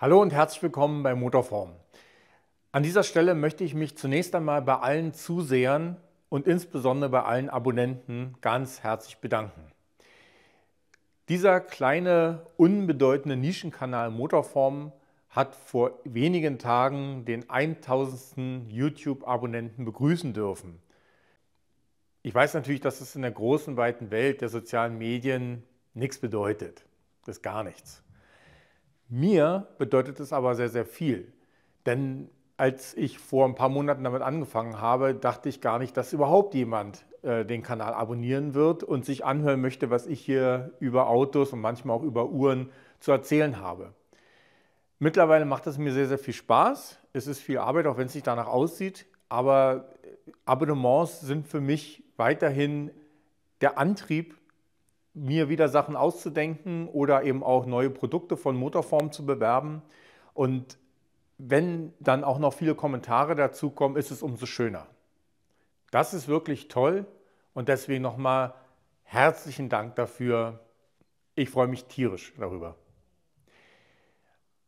Hallo und herzlich willkommen bei Motorform. An dieser Stelle möchte ich mich zunächst einmal bei allen Zusehern und insbesondere bei allen Abonnenten ganz herzlich bedanken. Dieser kleine, unbedeutende Nischenkanal Motorform hat vor wenigen Tagen den 1000. YouTube-Abonnenten begrüßen dürfen. Ich weiß natürlich, dass es in der großen, weiten Welt der sozialen Medien nichts bedeutet. Das ist gar nichts. Mir bedeutet es aber sehr, sehr viel. Denn als ich vor ein paar Monaten damit angefangen habe, dachte ich gar nicht, dass überhaupt jemand äh, den Kanal abonnieren wird und sich anhören möchte, was ich hier über Autos und manchmal auch über Uhren zu erzählen habe. Mittlerweile macht es mir sehr, sehr viel Spaß. Es ist viel Arbeit, auch wenn es nicht danach aussieht. Aber äh, Abonnements sind für mich weiterhin der Antrieb, mir wieder Sachen auszudenken oder eben auch neue Produkte von Motorform zu bewerben. Und wenn dann auch noch viele Kommentare dazu kommen, ist es umso schöner. Das ist wirklich toll und deswegen nochmal herzlichen Dank dafür. Ich freue mich tierisch darüber.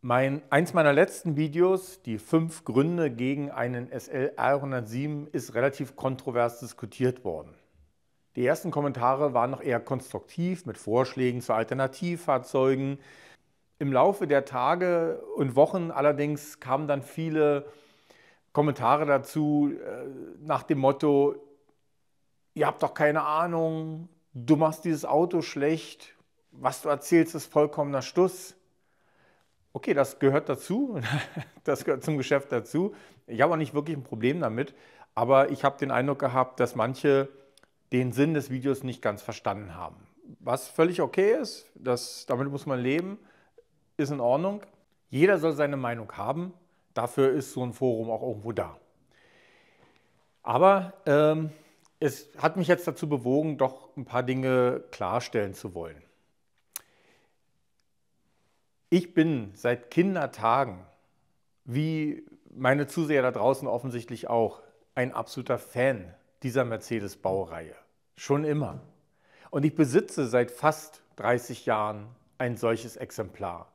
Mein, eins meiner letzten Videos, die fünf Gründe gegen einen SL R107, ist relativ kontrovers diskutiert worden. Die ersten Kommentare waren noch eher konstruktiv mit Vorschlägen zu Alternativfahrzeugen. Im Laufe der Tage und Wochen allerdings kamen dann viele Kommentare dazu äh, nach dem Motto, ihr habt doch keine Ahnung, du machst dieses Auto schlecht, was du erzählst ist vollkommener Stuss. Okay, das gehört dazu, das gehört zum Geschäft dazu. Ich habe auch nicht wirklich ein Problem damit, aber ich habe den Eindruck gehabt, dass manche den Sinn des Videos nicht ganz verstanden haben. Was völlig okay ist, das, damit muss man leben, ist in Ordnung. Jeder soll seine Meinung haben, dafür ist so ein Forum auch irgendwo da. Aber ähm, es hat mich jetzt dazu bewogen, doch ein paar Dinge klarstellen zu wollen. Ich bin seit Kindertagen, wie meine Zuseher da draußen offensichtlich auch, ein absoluter Fan dieser Mercedes-Baureihe. Schon immer. Und ich besitze seit fast 30 Jahren ein solches Exemplar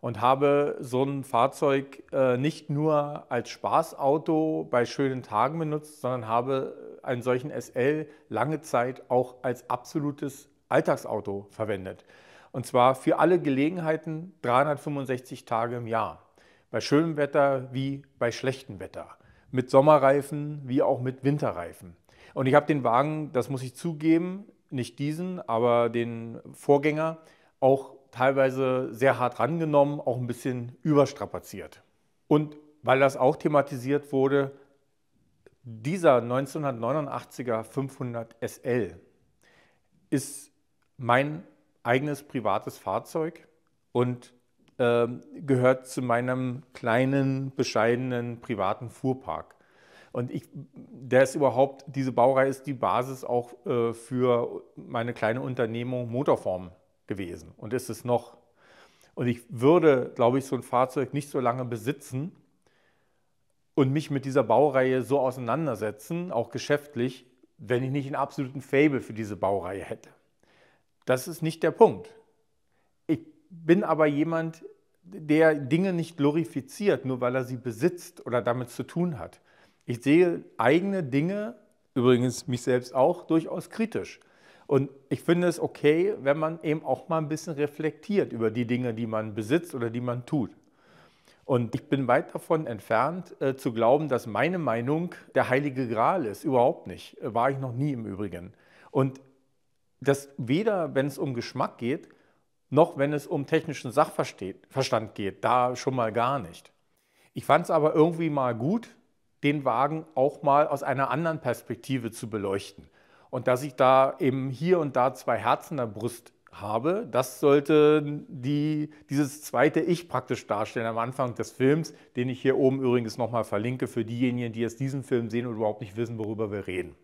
und habe so ein Fahrzeug äh, nicht nur als Spaßauto bei schönen Tagen benutzt, sondern habe einen solchen SL lange Zeit auch als absolutes Alltagsauto verwendet. Und zwar für alle Gelegenheiten 365 Tage im Jahr. Bei schönem Wetter wie bei schlechtem Wetter mit Sommerreifen wie auch mit Winterreifen. Und ich habe den Wagen, das muss ich zugeben, nicht diesen, aber den Vorgänger auch teilweise sehr hart rangenommen, auch ein bisschen überstrapaziert. Und weil das auch thematisiert wurde, dieser 1989er 500 SL ist mein eigenes privates Fahrzeug und ähm, gehört zu meinem kleinen, bescheidenen, privaten Fuhrpark. Und ich, der ist überhaupt, diese Baureihe ist die Basis auch äh, für meine kleine Unternehmung Motorform gewesen und ist es noch. Und ich würde, glaube ich, so ein Fahrzeug nicht so lange besitzen und mich mit dieser Baureihe so auseinandersetzen, auch geschäftlich, wenn ich nicht einen absoluten Fable für diese Baureihe hätte. Das ist nicht der Punkt. Ich bin aber jemand, der Dinge nicht glorifiziert, nur weil er sie besitzt oder damit zu tun hat. Ich sehe eigene Dinge, übrigens mich selbst auch, durchaus kritisch. Und ich finde es okay, wenn man eben auch mal ein bisschen reflektiert über die Dinge, die man besitzt oder die man tut. Und ich bin weit davon entfernt, äh, zu glauben, dass meine Meinung der heilige Gral ist. Überhaupt nicht. Äh, war ich noch nie im Übrigen. Und das weder, wenn es um Geschmack geht, noch wenn es um technischen Sachverstand geht, da schon mal gar nicht. Ich fand es aber irgendwie mal gut, den Wagen auch mal aus einer anderen Perspektive zu beleuchten. Und dass ich da eben hier und da zwei Herzen in der Brust habe, das sollte die, dieses zweite Ich praktisch darstellen am Anfang des Films, den ich hier oben übrigens nochmal verlinke für diejenigen, die jetzt diesen Film sehen und überhaupt nicht wissen, worüber wir reden.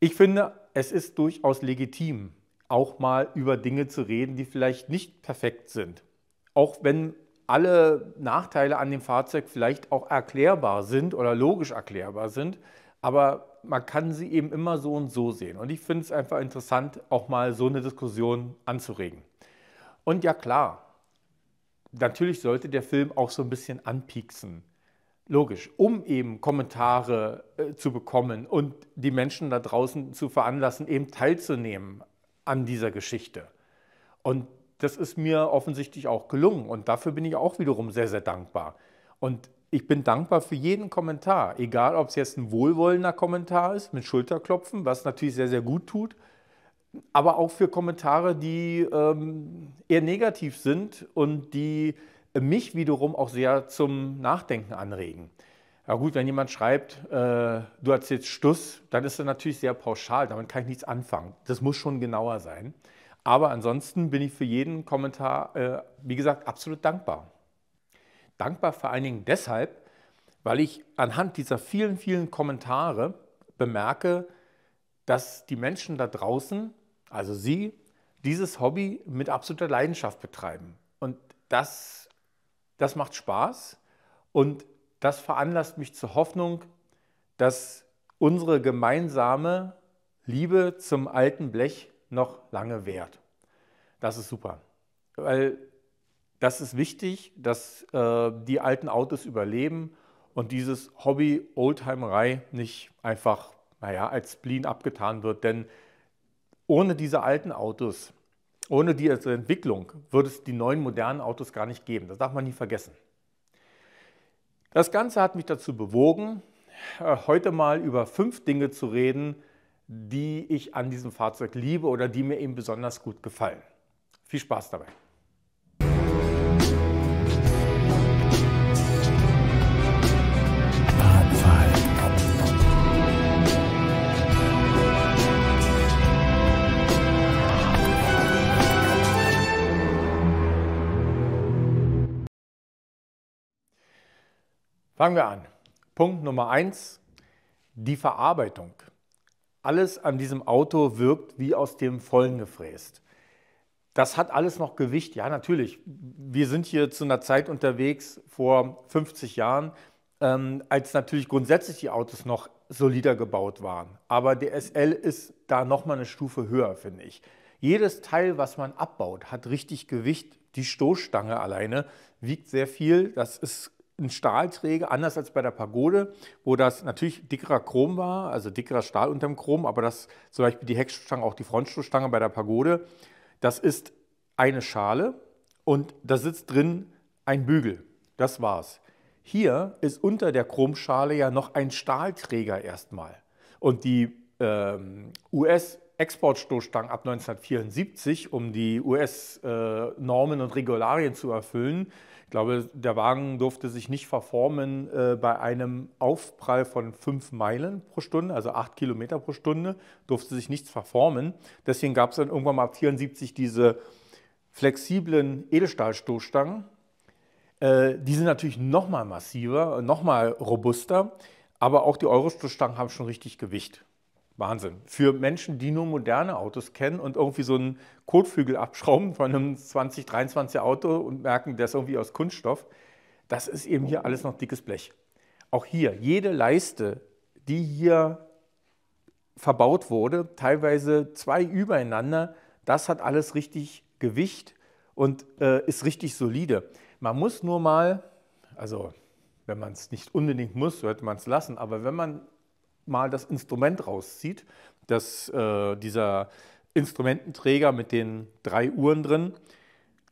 Ich finde, es ist durchaus legitim, auch mal über Dinge zu reden, die vielleicht nicht perfekt sind. Auch wenn alle Nachteile an dem Fahrzeug vielleicht auch erklärbar sind oder logisch erklärbar sind, aber man kann sie eben immer so und so sehen. Und ich finde es einfach interessant, auch mal so eine Diskussion anzuregen. Und ja klar, natürlich sollte der Film auch so ein bisschen anpieksen. Logisch, um eben Kommentare äh, zu bekommen und die Menschen da draußen zu veranlassen, eben teilzunehmen an dieser Geschichte. Und das ist mir offensichtlich auch gelungen und dafür bin ich auch wiederum sehr, sehr dankbar. Und ich bin dankbar für jeden Kommentar, egal ob es jetzt ein wohlwollender Kommentar ist mit Schulterklopfen, was natürlich sehr, sehr gut tut, aber auch für Kommentare, die ähm, eher negativ sind und die mich wiederum auch sehr zum Nachdenken anregen. Ja gut, wenn jemand schreibt, äh, du hast jetzt Stuss, dann ist das natürlich sehr pauschal, damit kann ich nichts anfangen. Das muss schon genauer sein. Aber ansonsten bin ich für jeden Kommentar, äh, wie gesagt, absolut dankbar. Dankbar vor allen Dingen deshalb, weil ich anhand dieser vielen, vielen Kommentare bemerke, dass die Menschen da draußen, also Sie, dieses Hobby mit absoluter Leidenschaft betreiben. Und das, das macht Spaß. Und das veranlasst mich zur Hoffnung, dass unsere gemeinsame Liebe zum alten Blech noch lange währt. Das ist super, weil das ist wichtig, dass äh, die alten Autos überleben und dieses Hobby Oldtimerei nicht einfach, naja, als Spleen abgetan wird, denn ohne diese alten Autos, ohne die Entwicklung, würde es die neuen modernen Autos gar nicht geben. Das darf man nie vergessen. Das Ganze hat mich dazu bewogen, äh, heute mal über fünf Dinge zu reden, die ich an diesem Fahrzeug liebe oder die mir eben besonders gut gefallen. Viel Spaß dabei! Fangen wir an. Punkt Nummer eins: die Verarbeitung. Alles an diesem Auto wirkt wie aus dem Vollen gefräst. Das hat alles noch Gewicht. Ja, natürlich. Wir sind hier zu einer Zeit unterwegs vor 50 Jahren, ähm, als natürlich grundsätzlich die Autos noch solider gebaut waren. Aber der SL ist da nochmal eine Stufe höher, finde ich. Jedes Teil, was man abbaut, hat richtig Gewicht. Die Stoßstange alleine wiegt sehr viel. Das ist ein Stahlträger, anders als bei der Pagode, wo das natürlich dickerer Chrom war, also dickerer Stahl unterm Chrom, aber das zum Beispiel die Heckstange, auch die Frontstoßstange bei der Pagode, das ist eine Schale und da sitzt drin ein Bügel. Das war's. Hier ist unter der Chromschale ja noch ein Stahlträger erstmal. Und die ähm, US- Exportstoßstangen ab 1974, um die US-Normen äh, und Regularien zu erfüllen, glaube, der Wagen durfte sich nicht verformen äh, bei einem Aufprall von fünf Meilen pro Stunde, also acht Kilometer pro Stunde, durfte sich nichts verformen. Deswegen gab es dann irgendwann mal ab 74 diese flexiblen Edelstahlstoßstangen. Äh, die sind natürlich noch mal massiver, noch mal robuster, aber auch die Eurostoßstangen haben schon richtig Gewicht. Wahnsinn. Für Menschen, die nur moderne Autos kennen und irgendwie so einen Kotflügel abschrauben von einem 2023er Auto und merken, der ist irgendwie aus Kunststoff, das ist eben hier alles noch dickes Blech. Auch hier, jede Leiste, die hier verbaut wurde, teilweise zwei übereinander, das hat alles richtig Gewicht und äh, ist richtig solide. Man muss nur mal, also wenn man es nicht unbedingt muss, sollte man es lassen, aber wenn man mal das Instrument rauszieht, dass äh, dieser Instrumententräger mit den drei Uhren drin,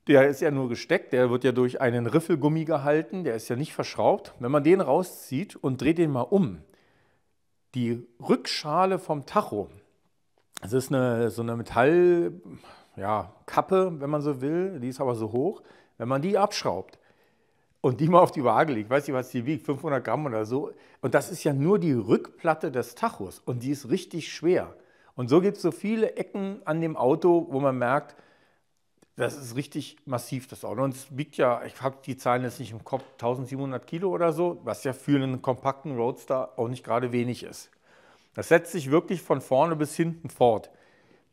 der ist ja nur gesteckt, der wird ja durch einen Riffelgummi gehalten, der ist ja nicht verschraubt. Wenn man den rauszieht und dreht den mal um, die Rückschale vom Tacho, das ist eine, so eine Metallkappe, ja, wenn man so will, die ist aber so hoch, wenn man die abschraubt, und die mal auf die Waage legt, weiß ich was, die wiegt 500 Gramm oder so. Und das ist ja nur die Rückplatte des Tachos und die ist richtig schwer. Und so gibt es so viele Ecken an dem Auto, wo man merkt, das ist richtig massiv, das Auto. Und es wiegt ja, ich habe die Zahlen jetzt nicht im Kopf, 1700 Kilo oder so, was ja für einen kompakten Roadster auch nicht gerade wenig ist. Das setzt sich wirklich von vorne bis hinten fort.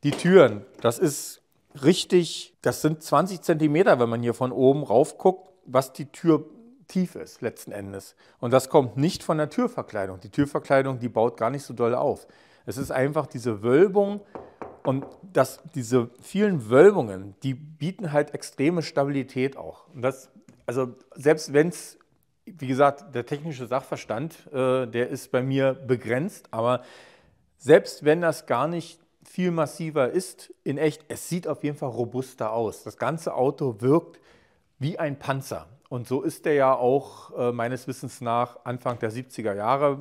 Die Türen, das ist richtig, das sind 20 Zentimeter, wenn man hier von oben rauf guckt was die Tür tief ist letzten Endes. Und das kommt nicht von der Türverkleidung. Die Türverkleidung, die baut gar nicht so doll auf. Es ist einfach diese Wölbung und das, diese vielen Wölbungen, die bieten halt extreme Stabilität auch. Und das, also selbst wenn es, wie gesagt, der technische Sachverstand, äh, der ist bei mir begrenzt, aber selbst wenn das gar nicht viel massiver ist, in echt, es sieht auf jeden Fall robuster aus. Das ganze Auto wirkt wie ein Panzer. Und so ist er ja auch äh, meines Wissens nach Anfang der 70er Jahre,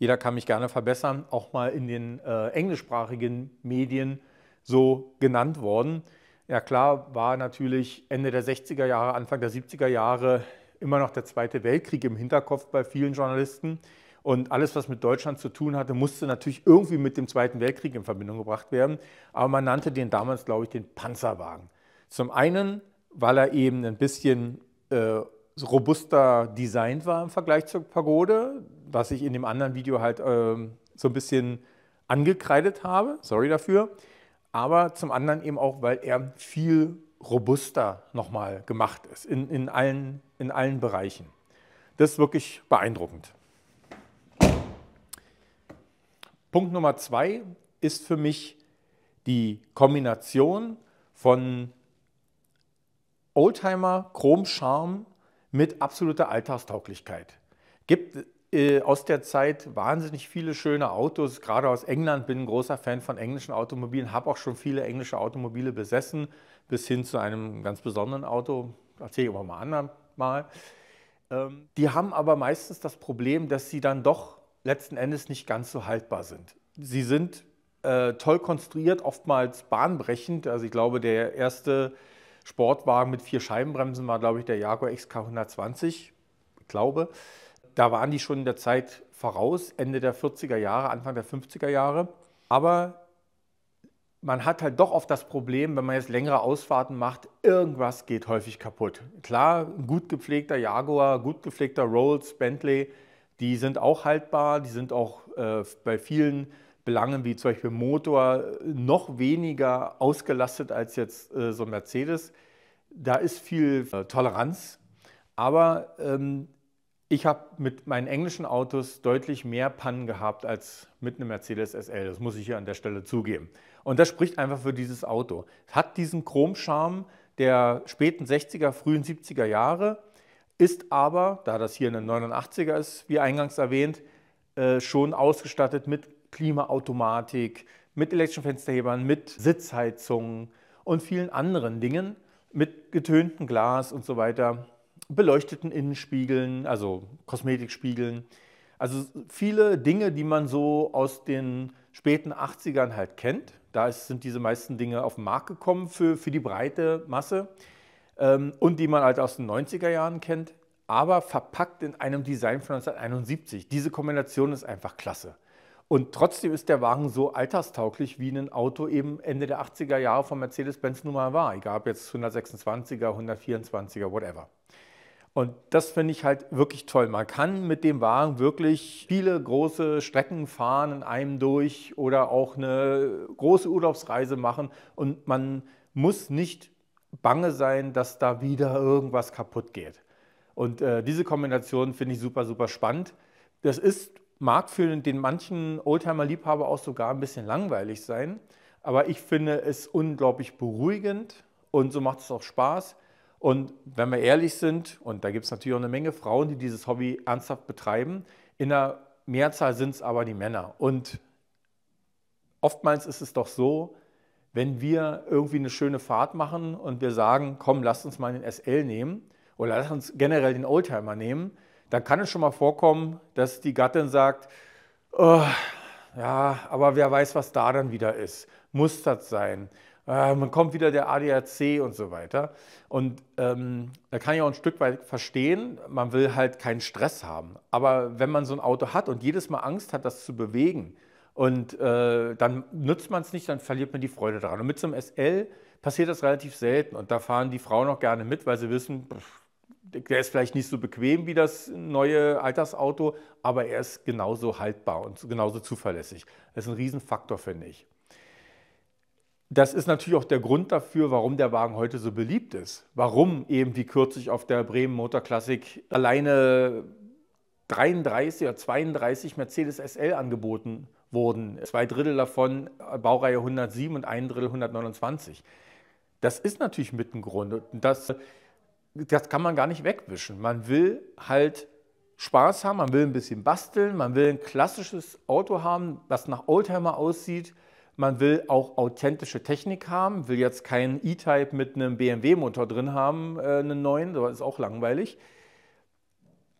jeder kann mich gerne verbessern, auch mal in den äh, englischsprachigen Medien so genannt worden. Ja klar, war natürlich Ende der 60er Jahre, Anfang der 70er Jahre immer noch der Zweite Weltkrieg im Hinterkopf bei vielen Journalisten. Und alles, was mit Deutschland zu tun hatte, musste natürlich irgendwie mit dem Zweiten Weltkrieg in Verbindung gebracht werden. Aber man nannte den damals, glaube ich, den Panzerwagen. Zum einen weil er eben ein bisschen äh, robuster designt war im Vergleich zur Pagode, was ich in dem anderen Video halt äh, so ein bisschen angekreidet habe, sorry dafür, aber zum anderen eben auch, weil er viel robuster nochmal gemacht ist, in, in, allen, in allen Bereichen. Das ist wirklich beeindruckend. Punkt Nummer zwei ist für mich die Kombination von Oldtimer, Chrom-Charme mit absoluter Alltagstauglichkeit. Gibt äh, aus der Zeit wahnsinnig viele schöne Autos, gerade aus England, bin ein großer Fan von englischen Automobilen, habe auch schon viele englische Automobile besessen, bis hin zu einem ganz besonderen Auto, erzähle ich aber mal andermal. Ähm, die haben aber meistens das Problem, dass sie dann doch letzten Endes nicht ganz so haltbar sind. Sie sind äh, toll konstruiert, oftmals bahnbrechend. Also ich glaube, der erste Sportwagen mit vier Scheibenbremsen war, glaube ich, der Jaguar XK 120, glaube. Da waren die schon in der Zeit voraus, Ende der 40er Jahre, Anfang der 50er Jahre. Aber man hat halt doch oft das Problem, wenn man jetzt längere Ausfahrten macht, irgendwas geht häufig kaputt. Klar, ein gut gepflegter Jaguar, gut gepflegter Rolls, Bentley, die sind auch haltbar, die sind auch äh, bei vielen Belangen wie zum Beispiel Motor noch weniger ausgelastet als jetzt äh, so ein Mercedes. Da ist viel äh, Toleranz, aber ähm, ich habe mit meinen englischen Autos deutlich mehr Pannen gehabt als mit einem Mercedes SL. Das muss ich hier an der Stelle zugeben. Und das spricht einfach für dieses Auto. Es hat diesen Chromcharme der späten 60er, frühen 70er Jahre, ist aber, da das hier eine 89er ist, wie eingangs erwähnt, äh, schon ausgestattet mit Klimaautomatik, mit elektrischen Fensterhebern, mit Sitzheizungen und vielen anderen Dingen, mit getöntem Glas und so weiter, beleuchteten Innenspiegeln, also Kosmetikspiegeln. Also viele Dinge, die man so aus den späten 80ern halt kennt. Da sind diese meisten Dinge auf den Markt gekommen für, für die breite Masse ähm, und die man halt aus den 90er Jahren kennt, aber verpackt in einem Design von 1971. Diese Kombination ist einfach klasse. Und trotzdem ist der Wagen so alterstauglich, wie ein Auto eben Ende der 80er Jahre von Mercedes-Benz nun mal war. Egal ob jetzt 126er, 124er, whatever. Und das finde ich halt wirklich toll. Man kann mit dem Wagen wirklich viele große Strecken fahren in einem durch oder auch eine große Urlaubsreise machen. Und man muss nicht bange sein, dass da wieder irgendwas kaputt geht. Und äh, diese Kombination finde ich super, super spannend. Das ist mag für den manchen Oldtimer-Liebhaber auch sogar ein bisschen langweilig sein, aber ich finde es unglaublich beruhigend und so macht es auch Spaß. Und wenn wir ehrlich sind, und da gibt es natürlich auch eine Menge Frauen, die dieses Hobby ernsthaft betreiben, in der Mehrzahl sind es aber die Männer. Und oftmals ist es doch so, wenn wir irgendwie eine schöne Fahrt machen und wir sagen, komm, lass uns mal den SL nehmen oder lass uns generell den Oldtimer nehmen, dann kann es schon mal vorkommen, dass die Gattin sagt, oh, ja, aber wer weiß, was da dann wieder ist. Muss das sein? Äh, man kommt wieder der ADAC und so weiter. Und ähm, da kann ich auch ein Stück weit verstehen, man will halt keinen Stress haben. Aber wenn man so ein Auto hat und jedes Mal Angst hat, das zu bewegen, und äh, dann nützt man es nicht, dann verliert man die Freude daran. Und mit so einem SL passiert das relativ selten. Und da fahren die Frauen auch gerne mit, weil sie wissen, pff, der ist vielleicht nicht so bequem wie das neue Altersauto, aber er ist genauso haltbar und genauso zuverlässig. Das ist ein Riesenfaktor, finde ich. Das ist natürlich auch der Grund dafür, warum der Wagen heute so beliebt ist. Warum eben wie kürzlich auf der Bremen Motor Classic alleine 33 oder 32 Mercedes SL angeboten wurden. Zwei Drittel davon Baureihe 107 und ein Drittel 129. Das ist natürlich mit ein Grund. Das das kann man gar nicht wegwischen. Man will halt Spaß haben, man will ein bisschen basteln, man will ein klassisches Auto haben, das nach Oldtimer aussieht. Man will auch authentische Technik haben, will jetzt keinen E-Type mit einem BMW-Motor drin haben, äh, einen neuen, das ist auch langweilig.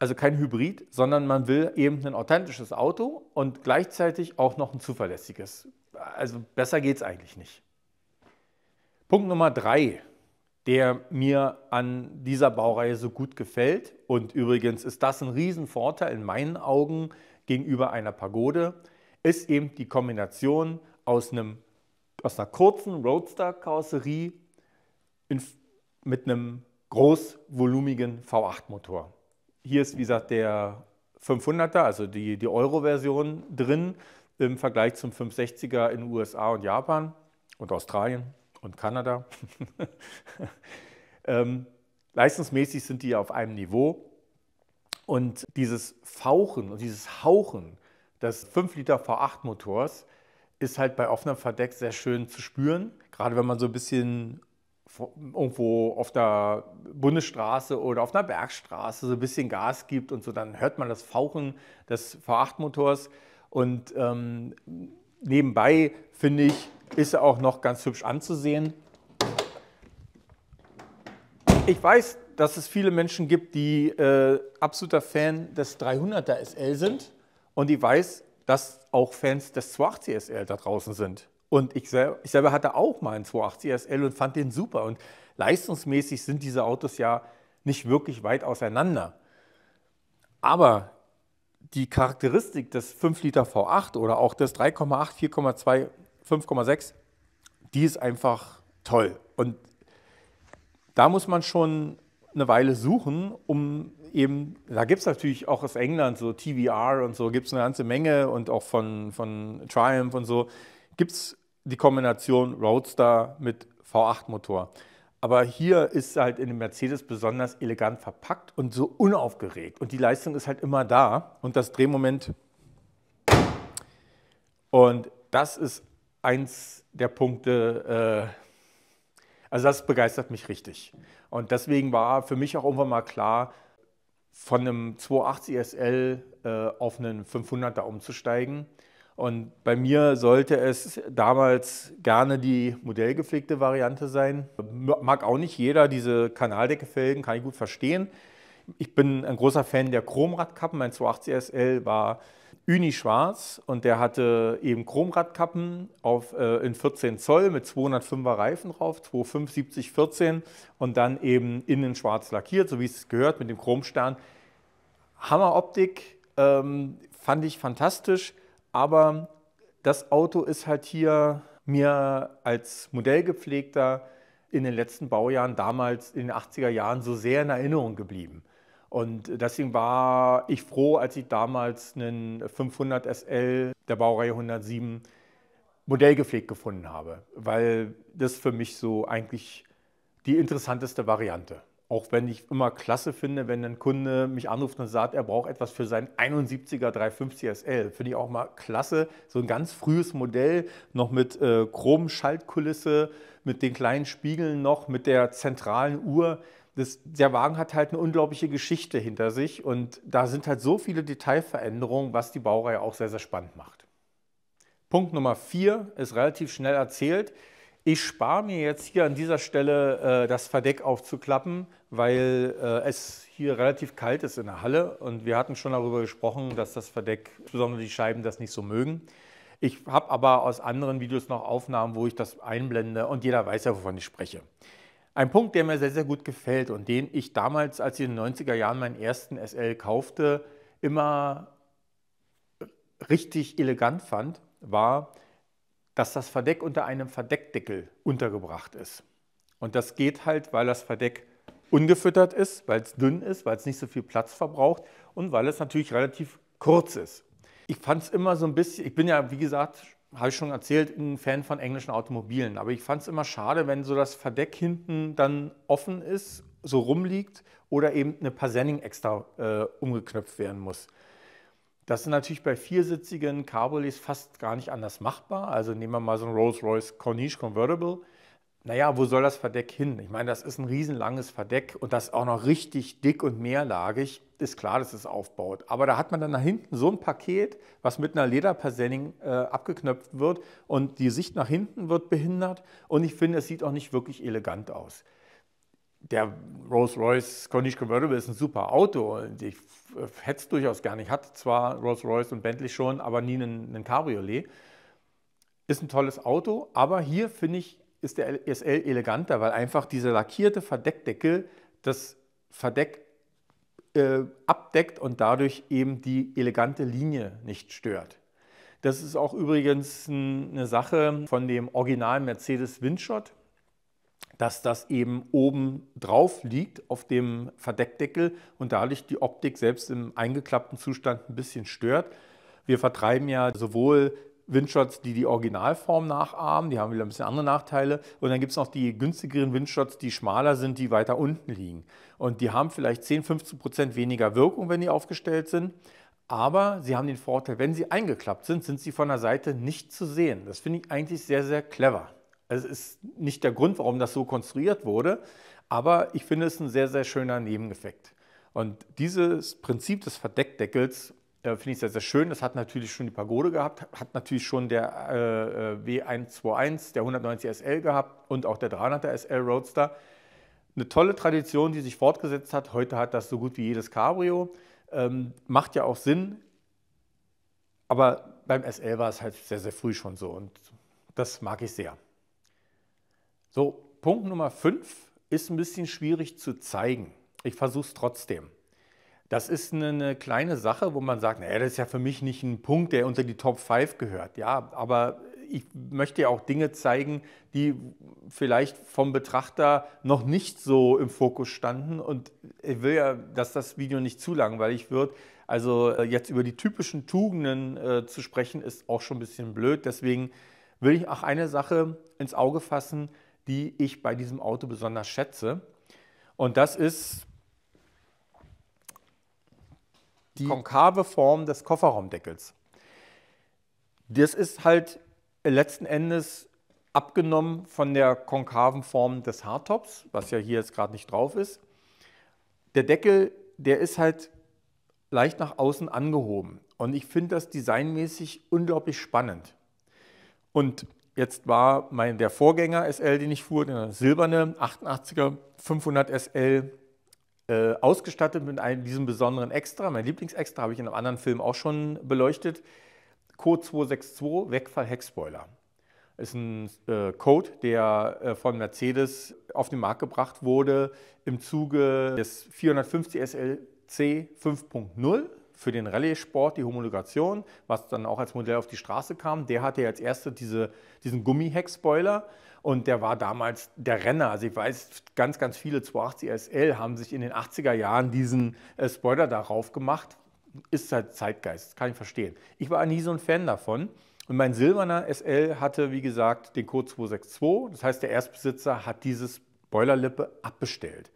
Also kein Hybrid, sondern man will eben ein authentisches Auto und gleichzeitig auch noch ein zuverlässiges. Also besser geht es eigentlich nicht. Punkt Nummer drei der mir an dieser Baureihe so gut gefällt. Und übrigens ist das ein Riesenvorteil in meinen Augen gegenüber einer Pagode, ist eben die Kombination aus, einem, aus einer kurzen Roadster-Karosserie mit einem großvolumigen V8-Motor. Hier ist, wie gesagt, der 500er, also die, die Euro-Version drin im Vergleich zum 560er in USA und Japan und Australien und Kanada. ähm, leistungsmäßig sind die auf einem Niveau. Und dieses Fauchen und dieses Hauchen des 5 Liter V8 Motors ist halt bei offenem Verdeck sehr schön zu spüren. Gerade wenn man so ein bisschen irgendwo auf der Bundesstraße oder auf einer Bergstraße so ein bisschen Gas gibt und so, dann hört man das Fauchen des V8-Motors. Und ähm, nebenbei finde ich, ist er auch noch ganz hübsch anzusehen. Ich weiß, dass es viele Menschen gibt, die äh, absoluter Fan des 300er SL sind. Und ich weiß, dass auch Fans des 280 SL da draußen sind. Und ich, sel ich selber hatte auch mal einen 280 SL und fand den super. Und leistungsmäßig sind diese Autos ja nicht wirklich weit auseinander. Aber die Charakteristik des 5 Liter V8 oder auch des 3,8, 4,2 5,6, die ist einfach toll. Und da muss man schon eine Weile suchen, um eben, da gibt es natürlich auch aus England so TVR und so, gibt es eine ganze Menge und auch von, von Triumph und so, gibt es die Kombination Roadster mit V8-Motor. Aber hier ist halt in dem Mercedes besonders elegant verpackt und so unaufgeregt. Und die Leistung ist halt immer da und das Drehmoment. Und das ist eins der Punkte, äh, also das begeistert mich richtig. Und deswegen war für mich auch irgendwann mal klar, von einem 280 SL äh, auf einen 500er umzusteigen. Und bei mir sollte es damals gerne die modellgepflegte Variante sein. Mag auch nicht jeder diese Kanaldeckefelgen, kann ich gut verstehen. Ich bin ein großer Fan der Chromradkappen. Mein 280 SL war Uni Schwarz und der hatte eben Chromradkappen auf, äh, in 14 Zoll mit 205er Reifen drauf, 2,5, 70, 14 und dann eben innen schwarz lackiert, so wie es gehört, mit dem Chromstern. Hammeroptik, ähm, fand ich fantastisch, aber das Auto ist halt hier mir als Modellgepflegter in den letzten Baujahren damals in den 80er Jahren so sehr in Erinnerung geblieben. Und deswegen war ich froh, als ich damals einen 500 SL der Baureihe 107 modellgepflegt gefunden habe, weil das für mich so eigentlich die interessanteste Variante. Auch wenn ich immer klasse finde, wenn ein Kunde mich anruft und sagt, er braucht etwas für seinen 71er 350 SL. Finde ich auch mal klasse. So ein ganz frühes Modell, noch mit äh, Chrom-Schaltkulisse, mit den kleinen Spiegeln noch, mit der zentralen Uhr das, der Wagen hat halt eine unglaubliche Geschichte hinter sich und da sind halt so viele Detailveränderungen, was die Baureihe auch sehr, sehr spannend macht. Punkt Nummer vier ist relativ schnell erzählt. Ich spare mir jetzt hier an dieser Stelle äh, das Verdeck aufzuklappen, weil äh, es hier relativ kalt ist in der Halle und wir hatten schon darüber gesprochen, dass das Verdeck, besonders die Scheiben, das nicht so mögen. Ich habe aber aus anderen Videos noch Aufnahmen, wo ich das einblende und jeder weiß ja, wovon ich spreche. Ein Punkt, der mir sehr, sehr gut gefällt und den ich damals, als ich in den 90er Jahren meinen ersten SL kaufte, immer richtig elegant fand, war, dass das Verdeck unter einem Verdeckdeckel untergebracht ist. Und das geht halt, weil das Verdeck ungefüttert ist, weil es dünn ist, weil es nicht so viel Platz verbraucht und weil es natürlich relativ kurz ist. Ich fand es immer so ein bisschen, ich bin ja wie gesagt habe ich schon erzählt, ein Fan von englischen Automobilen. Aber ich fand es immer schade, wenn so das Verdeck hinten dann offen ist, so rumliegt oder eben eine Pasenning extra äh, umgeknöpft werden muss. Das ist natürlich bei viersitzigen Cabriolets fast gar nicht anders machbar. Also nehmen wir mal so ein Rolls-Royce Corniche Convertible. Naja, wo soll das Verdeck hin? Ich meine, das ist ein riesenlanges Verdeck und das auch noch richtig dick und mehrlagig ist klar, dass es aufbaut. Aber da hat man dann nach hinten so ein Paket, was mit einer Lederpersenning äh, abgeknöpft wird und die Sicht nach hinten wird behindert und ich finde, es sieht auch nicht wirklich elegant aus. Der Rolls-Royce Corniche Convertible ist ein super Auto und ich äh, hätte es durchaus gerne. Ich hatte zwar Rolls-Royce und Bentley schon, aber nie einen, einen Cabriolet. Ist ein tolles Auto, aber hier finde ich, ist der SL eleganter, weil einfach dieser lackierte Verdeckdeckel das Verdeck äh, abdeckt und dadurch eben die elegante Linie nicht stört. Das ist auch übrigens eine Sache von dem Original Mercedes Windshot, dass das eben oben drauf liegt auf dem Verdeckdeckel und dadurch die Optik selbst im eingeklappten Zustand ein bisschen stört. Wir vertreiben ja sowohl Windshots, die die Originalform nachahmen, die haben wieder ein bisschen andere Nachteile. Und dann gibt es noch die günstigeren Windshots, die schmaler sind, die weiter unten liegen. Und die haben vielleicht 10, 15 Prozent weniger Wirkung, wenn die aufgestellt sind. Aber sie haben den Vorteil, wenn sie eingeklappt sind, sind sie von der Seite nicht zu sehen. Das finde ich eigentlich sehr, sehr clever. Also es ist nicht der Grund, warum das so konstruiert wurde, aber ich finde es ein sehr, sehr schöner Nebeneffekt. Und dieses Prinzip des Verdeckdeckels äh, finde ich sehr, sehr schön. Das hat natürlich schon die Pagode gehabt, hat natürlich schon der äh, äh W121, der 190 SL gehabt und auch der 300er SL Roadster. Eine tolle Tradition, die sich fortgesetzt hat. Heute hat das so gut wie jedes Cabrio. Ähm, macht ja auch Sinn. Aber beim SL war es halt sehr, sehr früh schon so und das mag ich sehr. So, Punkt Nummer 5 ist ein bisschen schwierig zu zeigen. Ich versuche es trotzdem. Das ist eine, kleine Sache, wo man sagt, naja, das ist ja für mich nicht ein Punkt, der unter die Top 5 gehört. Ja, aber ich möchte ja auch Dinge zeigen, die vielleicht vom Betrachter noch nicht so im Fokus standen. Und ich will ja, dass das Video nicht zu langweilig wird. Also äh, jetzt über die typischen Tugenden äh, zu sprechen, ist auch schon ein bisschen blöd. Deswegen will ich auch eine Sache ins Auge fassen, die ich bei diesem Auto besonders schätze. Und das ist die konkave Form des Kofferraumdeckels. Das ist halt letzten Endes abgenommen von der konkaven Form des Hardtops, was ja hier jetzt gerade nicht drauf ist. Der Deckel, der ist halt leicht nach außen angehoben und ich finde das designmäßig unglaublich spannend. Und jetzt war mein, der Vorgänger SL, den ich fuhr, der silberne 88er 500 SL äh, ausgestattet mit einem, diesem besonderen Extra. Mein Lieblingsextra habe ich in einem anderen Film auch schon beleuchtet. Code 262, Wegfall Heckspoiler. Ist ein äh, Code, der äh, von Mercedes auf den Markt gebracht wurde im Zuge des 450 SLC 5.0 für den Rallye-Sport, die Homologation, was dann auch als Modell auf die Straße kam. Der hatte ja als erste diese, diesen Gummi-Heckspoiler. spoiler und der war damals der Renner. Also ich weiß, ganz, ganz viele 280 SL haben sich in den 80er Jahren diesen äh, Spoiler darauf gemacht. Ist halt Zeitgeist, kann ich verstehen. Ich war nie so ein Fan davon. Und mein silberner SL hatte, wie gesagt, den Code 262. Das heißt, der Erstbesitzer hat diese Spoilerlippe abbestellt.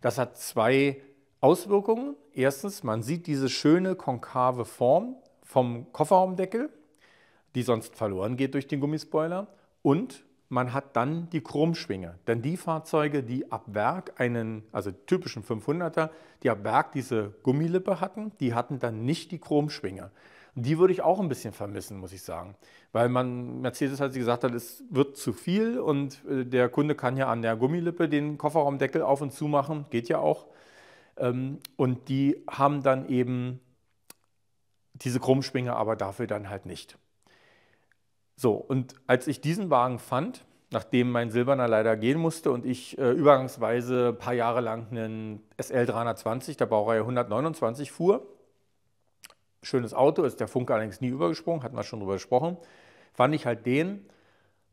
Das hat zwei Auswirkungen. Erstens, man sieht diese schöne konkave Form vom Kofferraumdeckel, die sonst verloren geht durch den Gummispoiler. Und man hat dann die Chromschwinge. Denn die Fahrzeuge, die ab Werk einen, also typischen 500er, die ab Werk diese Gummilippe hatten, die hatten dann nicht die Chromschwinge. Und die würde ich auch ein bisschen vermissen, muss ich sagen. Weil man, Mercedes hat sie gesagt, hat, es wird zu viel und äh, der Kunde kann ja an der Gummilippe den Kofferraumdeckel auf und zu machen, geht ja auch. Ähm, und die haben dann eben diese Chromschwinge, aber dafür dann halt nicht. So, und als ich diesen Wagen fand, nachdem mein Silberner leider gehen musste und ich äh, übergangsweise ein paar Jahre lang einen SL 320 der Baureihe 129 fuhr, schönes Auto, ist der Funke allerdings nie übergesprungen, hatten wir schon drüber gesprochen, fand ich halt den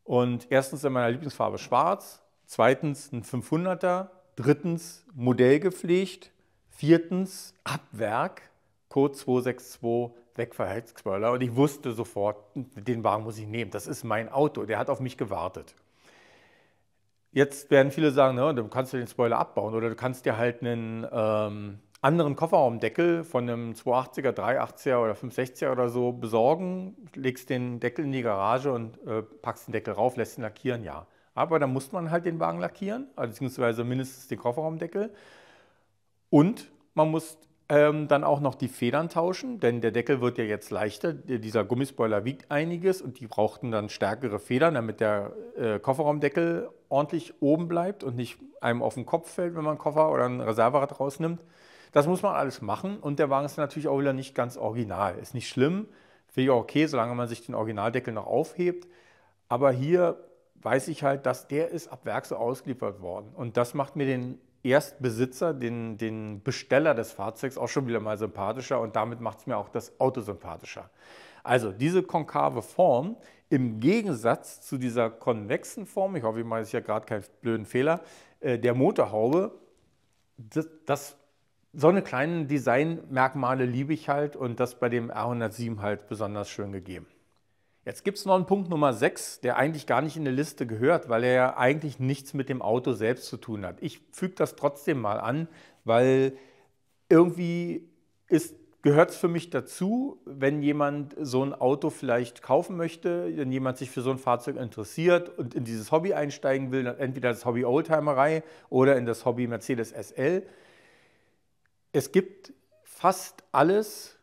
und erstens in meiner Lieblingsfarbe schwarz, zweitens ein 500er, drittens Modell gepflegt, viertens Abwerk, Code 262 Wegverhaltsqualler und ich wusste sofort, den Wagen muss ich nehmen. Das ist mein Auto, der hat auf mich gewartet. Jetzt werden viele sagen, na, dann kannst du den Spoiler abbauen oder du kannst dir halt einen ähm, anderen Kofferraumdeckel von einem 280er, 380er oder 560er oder so besorgen, legst den Deckel in die Garage und äh, packst den Deckel rauf, lässt ihn lackieren, ja. Aber dann muss man halt den Wagen lackieren, also beziehungsweise mindestens den Kofferraumdeckel. Und man muss ähm, dann auch noch die Federn tauschen, denn der Deckel wird ja jetzt leichter. Dieser Gummispoiler wiegt einiges und die brauchten dann stärkere Federn, damit der äh, Kofferraumdeckel ordentlich oben bleibt und nicht einem auf den Kopf fällt, wenn man einen Koffer oder ein Reserverad rausnimmt. Das muss man alles machen und der Wagen ist natürlich auch wieder nicht ganz original. Ist nicht schlimm, finde ich auch okay, solange man sich den Originaldeckel noch aufhebt. Aber hier weiß ich halt, dass der ist ab Werk so ausgeliefert worden und das macht mir den Erstbesitzer, den, den Besteller des Fahrzeugs auch schon wieder mal sympathischer und damit macht es mir auch das Auto sympathischer. Also diese konkave Form im Gegensatz zu dieser konvexen Form, ich hoffe, ich mache jetzt hier gerade keinen blöden Fehler, äh, der Motorhaube, das, das, so eine kleinen Designmerkmale liebe ich halt und das bei dem R107 halt besonders schön gegeben. Jetzt gibt es noch einen Punkt Nummer 6, der eigentlich gar nicht in eine Liste gehört, weil er ja eigentlich nichts mit dem Auto selbst zu tun hat. Ich füge das trotzdem mal an, weil irgendwie gehört es für mich dazu, wenn jemand so ein Auto vielleicht kaufen möchte, wenn jemand sich für so ein Fahrzeug interessiert und in dieses Hobby einsteigen will, entweder das Hobby Oldtimerei oder in das Hobby Mercedes SL. Es gibt fast alles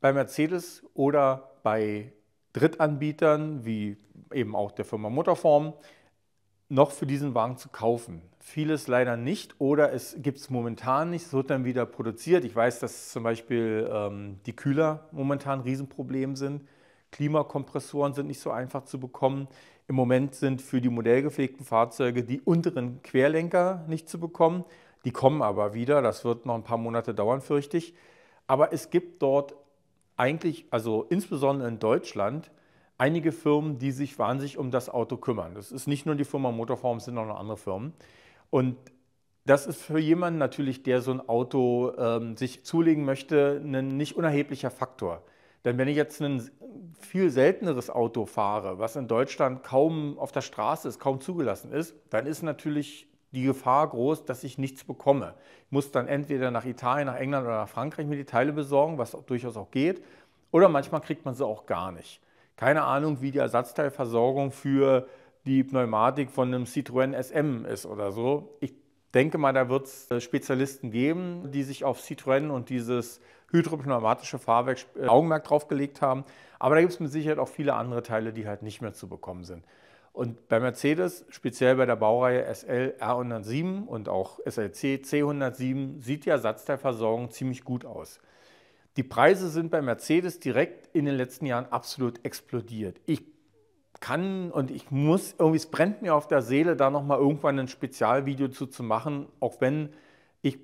bei Mercedes oder bei Drittanbietern, wie eben auch der Firma Mutterform, noch für diesen Wagen zu kaufen. Vieles leider nicht oder es gibt es momentan nicht, es wird dann wieder produziert. Ich weiß, dass zum Beispiel ähm, die Kühler momentan ein Riesenproblem sind. Klimakompressoren sind nicht so einfach zu bekommen. Im Moment sind für die modellgepflegten Fahrzeuge die unteren Querlenker nicht zu bekommen. Die kommen aber wieder, das wird noch ein paar Monate dauern, fürchte ich. Aber es gibt dort eigentlich, also insbesondere in Deutschland, einige Firmen, die sich wahnsinnig um das Auto kümmern. Das ist nicht nur die Firma Motorform, es sind auch noch andere Firmen. Und das ist für jemanden natürlich, der so ein Auto ähm, sich zulegen möchte, ein nicht unerheblicher Faktor. Denn wenn ich jetzt ein viel selteneres Auto fahre, was in Deutschland kaum auf der Straße ist, kaum zugelassen ist, dann ist natürlich die Gefahr groß, dass ich nichts bekomme. Ich muss dann entweder nach Italien, nach England oder nach Frankreich mir die Teile besorgen, was auch durchaus auch geht. Oder manchmal kriegt man sie auch gar nicht. Keine Ahnung, wie die Ersatzteilversorgung für die Pneumatik von einem Citroën SM ist oder so. Ich denke mal, da wird es äh, Spezialisten geben, die sich auf Citroën und dieses hydropneumatische Fahrwerk äh, Augenmerk draufgelegt haben. Aber da gibt es mit Sicherheit auch viele andere Teile, die halt nicht mehr zu bekommen sind. Und bei Mercedes, speziell bei der Baureihe SL R107 und auch SLC C107, sieht die Ersatzteilversorgung ziemlich gut aus. Die Preise sind bei Mercedes direkt in den letzten Jahren absolut explodiert. Ich kann und ich muss, irgendwie, es brennt mir auf der Seele, da nochmal irgendwann ein Spezialvideo zu, zu machen, auch wenn ich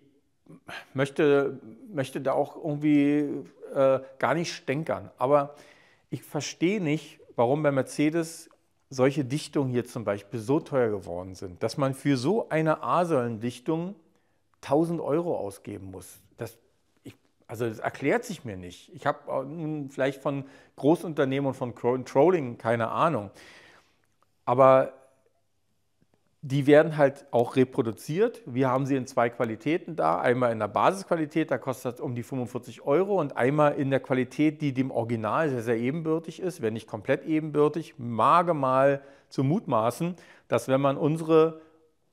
möchte, möchte da auch irgendwie äh, gar nicht stänkern. Aber ich verstehe nicht, warum bei Mercedes solche Dichtungen hier zum Beispiel so teuer geworden sind, dass man für so eine a dichtung 1000 Euro ausgeben muss. Das, ich, also das erklärt sich mir nicht. Ich habe äh, vielleicht von Großunternehmen und von Controlling keine Ahnung. Aber die werden halt auch reproduziert. Wir haben sie in zwei Qualitäten da. Einmal in der Basisqualität, da kostet das um die 45 Euro und einmal in der Qualität, die dem Original sehr, sehr ebenbürtig ist, wenn nicht komplett ebenbürtig, mage mal zu mutmaßen, dass wenn man unsere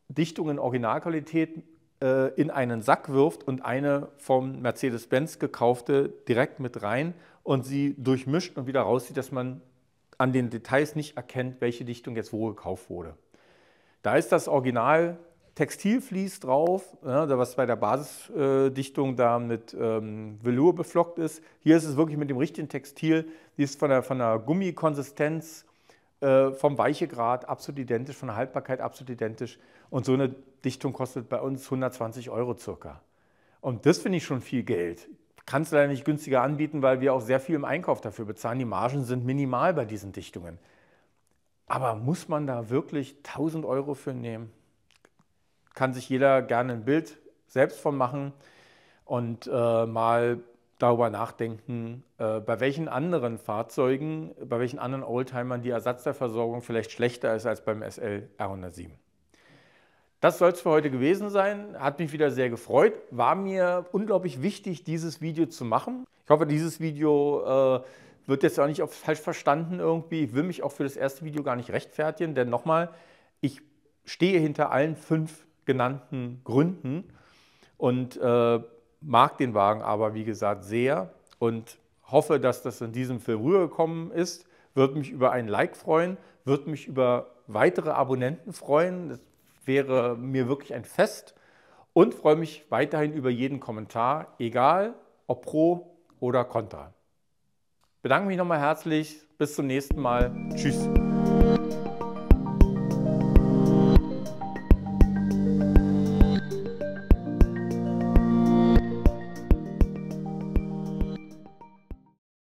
Dichtung in Originalqualität äh, in einen Sack wirft und eine vom Mercedes-Benz gekaufte direkt mit rein und sie durchmischt und wieder rauszieht, dass man an den Details nicht erkennt, welche Dichtung jetzt wo gekauft wurde. Da ist das Original Textilvlies drauf, was bei der Basisdichtung da mit ähm, Velour beflockt ist. Hier ist es wirklich mit dem richtigen Textil. Die ist von der, von der Gummikonsistenz, äh, vom Weichegrad absolut identisch, von der Haltbarkeit absolut identisch. Und so eine Dichtung kostet bei uns 120 Euro circa. Und das finde ich schon viel Geld. Kannst du leider nicht günstiger anbieten, weil wir auch sehr viel im Einkauf dafür bezahlen. Die Margen sind minimal bei diesen Dichtungen. Aber muss man da wirklich 1000 Euro für nehmen? Kann sich jeder gerne ein Bild selbst von machen und äh, mal darüber nachdenken, äh, bei welchen anderen Fahrzeugen, bei welchen anderen Oldtimern die Ersatz vielleicht schlechter ist als beim SL R107. Das soll es für heute gewesen sein. Hat mich wieder sehr gefreut. War mir unglaublich wichtig, dieses Video zu machen. Ich hoffe, dieses Video äh, wird jetzt auch nicht falsch verstanden irgendwie. Ich will mich auch für das erste Video gar nicht rechtfertigen, denn nochmal, ich stehe hinter allen fünf genannten Gründen und äh, mag den Wagen aber, wie gesagt, sehr und hoffe, dass das in diesem Film rübergekommen ist. Würde mich über ein Like freuen, würde mich über weitere Abonnenten freuen. Das wäre mir wirklich ein Fest und freue mich weiterhin über jeden Kommentar, egal ob pro oder contra bedanke mich nochmal herzlich. Bis zum nächsten Mal. Tschüss.